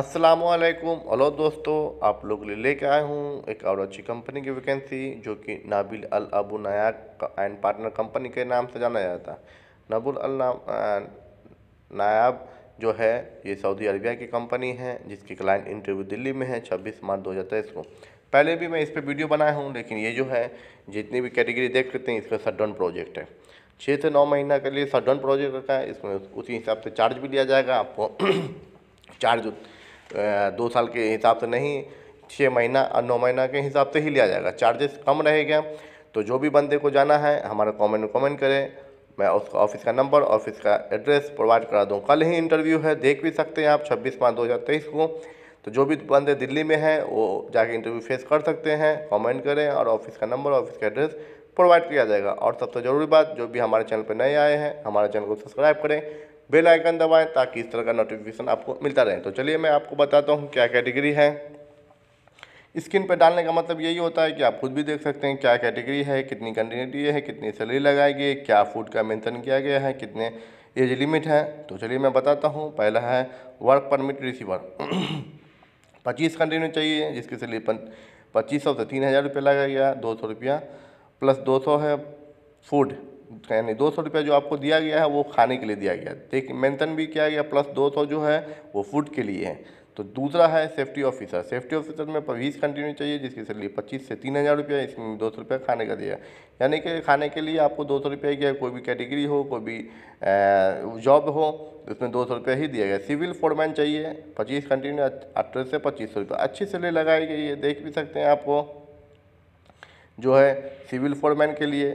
असलकुम हेलो दोस्तों आप लोग ले लेके आए हूँ एक और अच्छी कंपनी की वैकेंसी जो कि Nabil Al Abu Nayab and partner company के नाम से जाना जाता है नबुल अल नायाब जो है ये सऊदी अरबिया की कंपनी है जिसकी क्लाइंट इंटरव्यू दिल्ली में है 26 मार्च 2023 को पहले भी मैं इस पर वीडियो बनाया हूँ लेकिन ये जो है जितनी भी कैटेगरी देख लेते हैं इसका सडन प्रोजेक्ट है छः से नौ महीना के लिए सडन प्रोजेक्ट रखा है इसमें उसी हिसाब से चार्ज भी लिया जाएगा आपको चार्ज दो साल के हिसाब से नहीं छः महीना और नौ महीना के हिसाब से ही लिया जाएगा चार्जेस कम रहेगा तो जो भी बंदे को जाना है हमारा कमेंट में कमेंट करें मैं उसका ऑफिस का नंबर ऑफिस का एड्रेस प्रोवाइड करा दूँ कल ही इंटरव्यू है देख भी सकते हैं आप छब्बीस पाँच दो हज़ार तेईस को तो जो भी बंदे दिल्ली में हैं वो जाके इंटरव्यू फेस कर सकते हैं कॉमेंट करें और ऑफिस का नंबर ऑफिस का एड्रेस प्रोवाइड किया जाएगा और सबसे ज़रूरी बात जो भी हमारे चैनल पर नए आए हैं हमारे चैनल को सब्सक्राइब करें बेल आइकन दबाएं ताकि इस तरह का नोटिफिकेशन आपको मिलता रहे तो चलिए मैं आपको बताता हूँ क्या कैटेगरी है स्क्रीन पर डालने का मतलब यही होता है कि आप खुद भी देख सकते हैं क्या कैटेगरी है कितनी कंटिन्यूटी है कितनी सैलरी लगाई गई क्या फूड का मेंशन किया गया है कितने एज लिमिट है तो चलिए मैं बताता हूँ पहला है वर्क परमिट रिसीवर पच्चीस कंटिन्यू चाहिए जिसके लिए पच्चीस सौ से तीन हज़ार रुपये लगाया गया दो सौ रुपया प्लस दो सौ है फूड यानी दो सौ रुपया जो आपको दिया गया है वो खाने के लिए दिया गया देखिए मेंशन भी किया गया प्लस दो सौ जो है वो फूड के लिए है तो दूसरा है सेफ्टी ऑफिसर सेफ्टी ऑफिसर में बीस कंटिन्यू चाहिए जिसकी सैलरी पच्चीस से तीन हज़ार रुपया इसमें दो सौ रुपया खाने का दिया यानी कि खाने के लिए आपको दो सौ रुपया किया कोई भी कैटेगरी हो कोई भी जॉब हो उसमें दो सौ रुपया ही दिया गया सिविल फोरमैन चाहिए पच्चीस कंटिन्यू अठारह से पच्चीस सौ रुपया अच्छी सैलरी लगाई गई है देख भी सकते हैं आपको जो है सिविल फोरमैन के लिए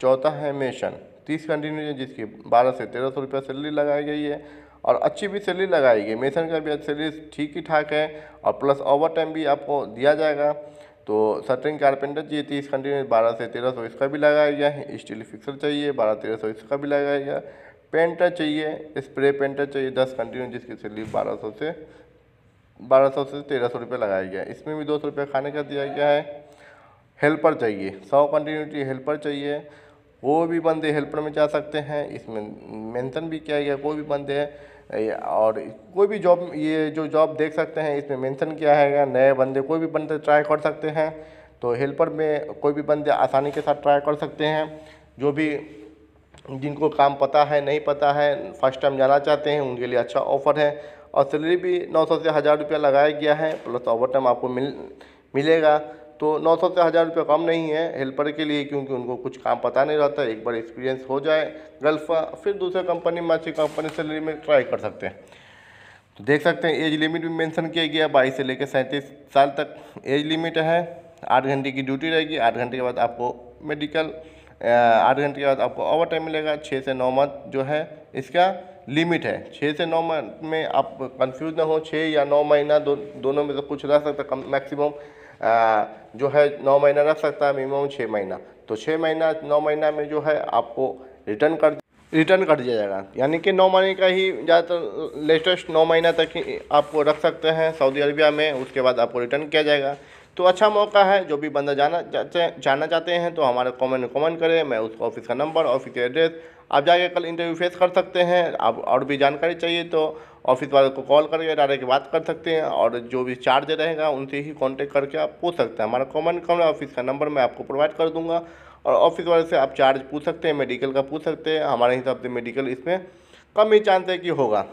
चौथा है मेशन तीस कंटिन्यू जिसकी बारह से तेरह सौ रुपया सैलरी लगाई गई है और अच्छी भी सैलरी लगाई गई मेसन का भी सैलरी ठीक ही ठाक है और प्लस ओवर टाइम भी आपको दिया जाएगा तो सटरिंग कारपेंटर चाहिए तीस कंटिन्यू बारह से तेरह सौ इसका भी लगाया गया है स्टील फिक्सर चाहिए बारह तेरह सौ इसका भी लगाया गया पेंटर चाहिए स्प्रे पेंटर चाहिए दस कंटिन्यू जिसकी सैलरी बारह सौ से बारह सौ से तेरह सौ रुपये लगाया गया इसमें भी दो सौ रुपये खाने का दिया गया है हेल्पर चाहिए सौ कंटिन्यूटी हेल्पर चाहिए वो भी बंदे हेल्पर में जा सकते हैं इसमें मेंशन भी किया गया कोई भी बंदे और कोई भी जॉब ये जो जॉब देख सकते हैं इसमें मेंशन किया है नए बंदे कोई भी बंदे ट्राई कर सकते हैं तो हेल्पर में कोई भी बंदे आसानी के साथ ट्राई कर सकते हैं जो भी जिनको काम पता है नहीं पता है फर्स्ट टाइम जाना चाहते हैं उनके लिए अच्छा ऑफर है और सैलरी भी नौ से हज़ार रुपया लगाया गया है प्लस ओवर टाइम आपको मिल मिलेगा तो 900 से हज़ार रुपये कम नहीं है हेल्पर के लिए क्योंकि उनको कुछ काम पता नहीं रहता एक बार एक्सपीरियंस हो जाए गल्फ फिर दूसरे कंपनी में अच्छी कंपनी सैलरी में ट्राई कर सकते हैं तो देख सकते हैं एज लिमिट भी मैंसन किया गया बाईस से लेकर सैंतीस साल तक एज लिमिट है आठ घंटे की ड्यूटी रहेगी आठ घंटे के बाद आपको मेडिकल आठ घंटे के बाद आपको ओवर टाइम मिलेगा छः से नौ मंथ जो है इसका लिमिट है छः से नौ में आप कंफ्यूज ना हो छः या नौ महीना दो, दोनों में से कुछ रह सकता कम मैक्सिमम जो है नौ महीना रह सकता है मिनिमम छः महीना तो छः महीना नौ महीना में जो है आपको रिटर्न कर रिटर्न कर दिया जाएगा यानी कि नौ महीने का ही ज़्यादातर लेटेस्ट नौ महीना तक ही आपको रख सकते हैं सऊदी अरबिया में उसके बाद आपको रिटर्न किया जाएगा तो अच्छा मौका है जो भी बंदा जाना जानना चाहते हैं तो हमारे कमेंट में कमेंट करें मैं उसको ऑफिस का नंबर ऑफिस का एड्रेस आप जाके कल इंटरव्यू फेस कर सकते हैं आप और भी जानकारी चाहिए तो ऑफिस वाले को कॉल करके डायरेक्ट बात कर सकते हैं और जो भी चार्ज रहेगा उनसे ही कॉन्टेक्ट करके आप पूछ सकते हैं हमारा कॉमन कमर ऑफिस का नंबर मैं आपको प्रोवाइड कर दूँगा और ऑफिस वाले से आप चार्ज पूछ सकते हैं मेडिकल का पूछ सकते हैं हमारे हिसाब से मेडिकल इसमें कम ही चांस है कि होगा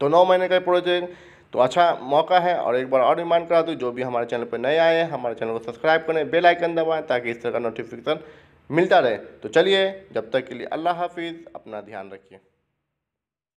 तो नौ महीने का प्रोजेक्ट तो अच्छा मौका है और एक बार और रिमाइंड करा दूँ जो भी हमारे चैनल पर नए आए हैं हमारे चैनल को सब्सक्राइब करें बेल आइकन दबाएं ताकि इस तरह का नोटिफिकेशन मिलता रहे तो चलिए जब तक के लिए अल्लाह हाफिज़ अपना ध्यान रखिए